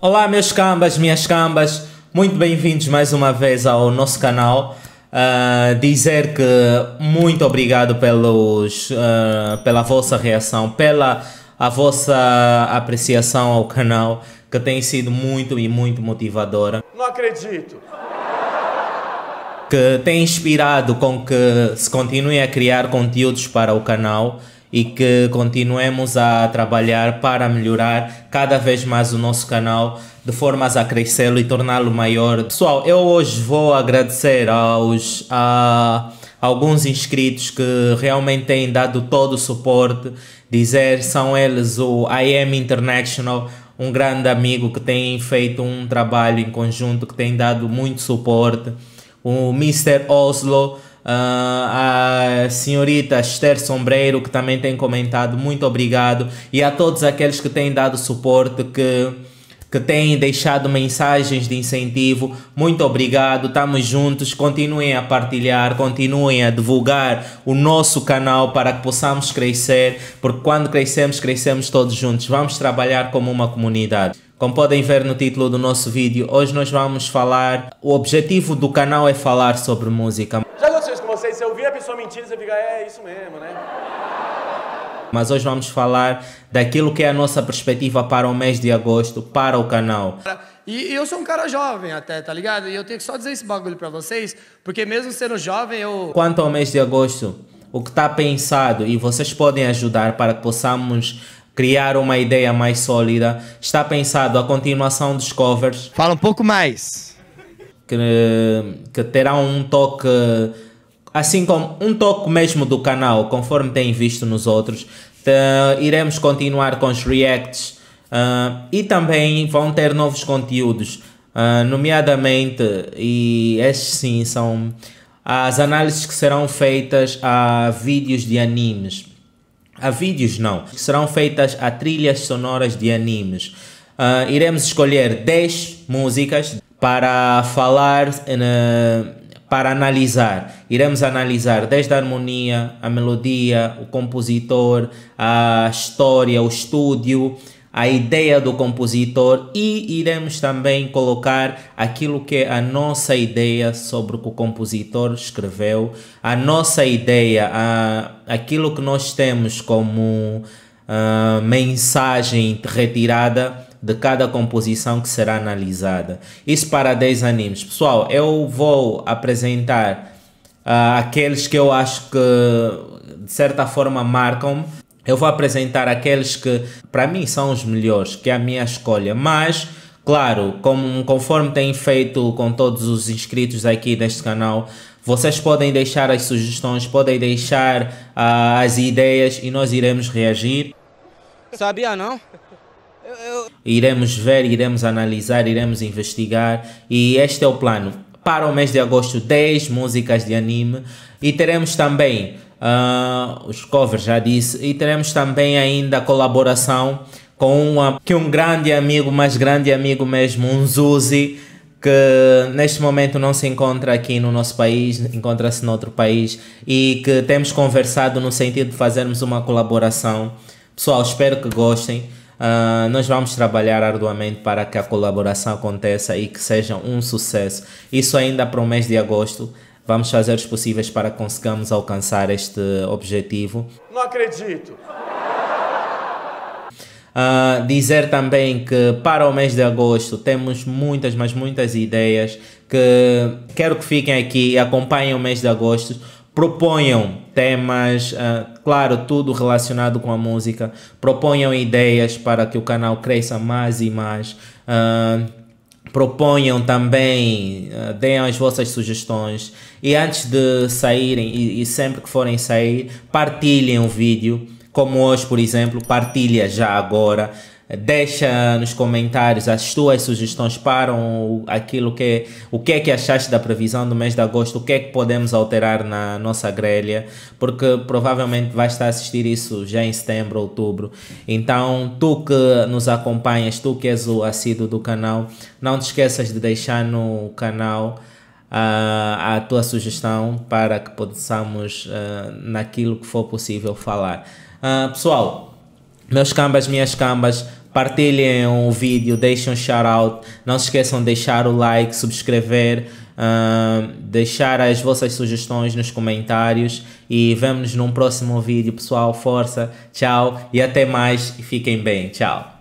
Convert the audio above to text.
Olá, meus cambas, minhas cambas, muito bem-vindos mais uma vez ao nosso canal. Uh, dizer que muito obrigado pelos, uh, pela vossa reação, pela a vossa apreciação ao canal, que tem sido muito e muito motivadora. Não acredito! Que tem inspirado com que se continue a criar conteúdos para o canal e que continuemos a trabalhar para melhorar cada vez mais o nosso canal de formas a crescê-lo e torná-lo maior. Pessoal, eu hoje vou agradecer aos a alguns inscritos que realmente têm dado todo o suporte, dizer são eles o IM International, um grande amigo que tem feito um trabalho em conjunto que tem dado muito suporte, o Mr. Oslo Uh, a senhorita Esther Sombreiro, que também tem comentado, muito obrigado. E a todos aqueles que têm dado suporte, que, que têm deixado mensagens de incentivo, muito obrigado. Estamos juntos. Continuem a partilhar, continuem a divulgar o nosso canal para que possamos crescer, porque quando crescemos, crescemos todos juntos. Vamos trabalhar como uma comunidade. Como podem ver no título do nosso vídeo, hoje nós vamos falar. O objetivo do canal é falar sobre música só mentira, você fica, é, é isso mesmo, né? Mas hoje vamos falar daquilo que é a nossa perspectiva para o mês de agosto, para o canal. E, eu sou um cara jovem até, tá ligado? E eu tenho que só dizer esse bagulho para vocês, porque mesmo sendo jovem, eu. Quanto ao mês de agosto, o que está pensado e vocês podem ajudar para que possamos criar uma ideia mais sólida, está pensado a continuação dos covers. Fala um pouco mais. Que, que terá um toque Assim como um toque mesmo do canal, conforme têm visto nos outros, iremos continuar com os reacts uh, e também vão ter novos conteúdos, uh, nomeadamente, e estes sim são as análises que serão feitas a vídeos de animes. A vídeos não, serão feitas a trilhas sonoras de animes. Uh, iremos escolher 10 músicas para falar para analisar. Iremos analisar desde a harmonia, a melodia, o compositor, a história, o estúdio, a ideia do compositor e iremos também colocar aquilo que é a nossa ideia sobre o que o compositor escreveu, a nossa ideia, a, aquilo que nós temos como a, ah, mensagem retirada de cada composição que será analisada. Isso para 10 animes. Pessoal, eu vou apresentar uh, aqueles que eu acho que de certa forma marcam. Eu vou apresentar aqueles que para mim são os melhores, que é a minha escolha, mas Claro, como conforme tem feito com todos os inscritos aqui neste canal, vocês podem deixar as sugestões, podem deixar uh, as ideias e nós iremos reagir. Sabia não? Iremos ver, iremos analisar, iremos investigar e este é o plano. Para o mês de agosto, 10 músicas de anime e teremos também uh, os covers, já disse, e teremos também ainda colaboração com uma, que um grande amigo, mais grande amigo mesmo, um Zuzi, que neste momento não se encontra aqui no nosso país, encontra-se noutro país e que temos conversado no sentido de fazermos uma colaboração. Pessoal, espero que gostem. Uh, nós vamos trabalhar arduamente para que a colaboração aconteça e que seja um sucesso. Isso ainda para o mês de agosto. Vamos fazer os possíveis para que consigamos alcançar este objetivo. Não acredito! Uh, dizer também que para o mês de agosto temos muitas, mas muitas ideias que quero que fiquem aqui e acompanhem o mês de agosto proponham temas, uh, claro, tudo relacionado com a música, proponham ideias para que o canal cresça mais e mais. Uh, proponham também, uh, deem as vossas sugestões e antes de saírem e, e sempre que forem sair, partilhem o vídeo, como hoje, por exemplo, partilha já agora. É, deixa nos comentários as tuas sugestões para um, aquilo que o que é que achaste da previsão do mês de agosto, o que é que podemos alterar na nossa grelha, porque provavelmente vais estar a assistir isso já em setembro, outubro. Então, tu que nos acompanhas, tu que és o assíduo do canal, não te esqueças de deixar no canal a, ah, a tua sugestão para que possamos, uh, naquilo que for possível, falar. Uh, pessoal, meus cambas, minhas cambas, partilhem o vídeo, deixem um shout-out, não se esqueçam de deixar o like, subscrever, uh, deixar as vossas sugestões nos comentários e vemos nos num próximo vídeo, pessoal. Força, tchau e até mais e fiquem bem. Tchau.